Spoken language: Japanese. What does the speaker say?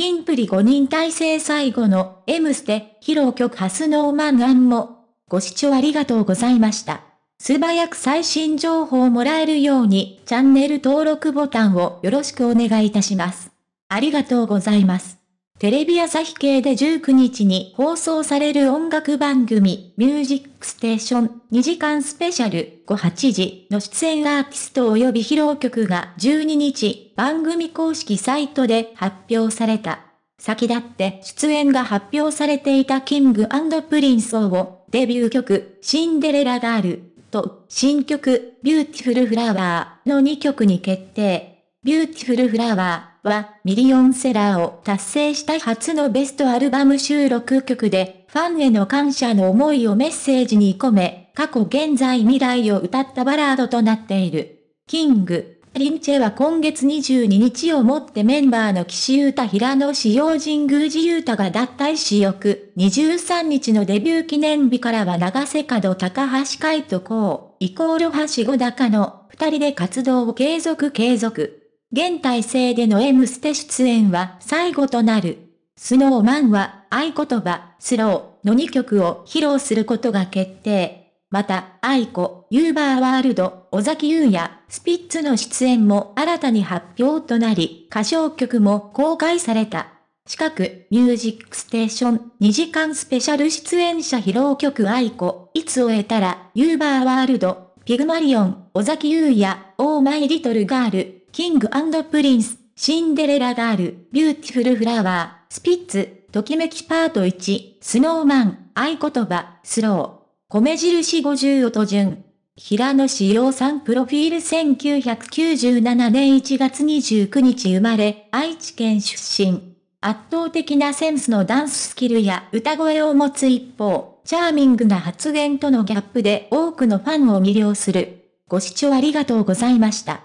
キンプリ5人体制最後の M ステ、披露曲ハスノーマンアンも、ご視聴ありがとうございました。素早く最新情報をもらえるように、チャンネル登録ボタンをよろしくお願いいたします。ありがとうございます。テレビ朝日系で19日に放送される音楽番組、ミュージックステーション2時間スペシャル5 8時の出演アーティスト及び披露曲が12日番組公式サイトで発表された。先立って出演が発表されていたキングプリンスをデビュー曲シンデレラガールと新曲ビューティフルフラワーの2曲に決定。ビューティフルフラワーはミリオンセラーを達成した初のベストアルバム収録曲で、ファンへの感謝の思いをメッセージに込め、過去現在未来を歌ったバラードとなっている。キング、リンチェは今月22日をもってメンバーの岸優太平野志陽神宮寺優太が脱退し翌23日のデビュー記念日からは長瀬角高橋海人公、イコール橋五高の二人で活動を継続継続。現体制での M ステ出演は最後となる。スノーマンは合言葉、スローの2曲を披露することが決定。また、アイコ、ユーバーワールド、尾崎優也、スピッツの出演も新たに発表となり、歌唱曲も公開された。近く、ミュージックステーション2時間スペシャル出演者披露曲愛子、いつ終えたら、ユーバーワールド、ピグマリオン、尾崎優也、オーマイリトルガール、キングプリンス、シンデレラガール、ビューティフルフラワー、スピッツ、ときめきパート1、スノーマン、合言葉、スロー、米印50音順。平野志陽さんプロフィール1997年1月29日生まれ、愛知県出身。圧倒的なセンスのダンススキルや歌声を持つ一方、チャーミングな発言とのギャップで多くのファンを魅了する。ご視聴ありがとうございました。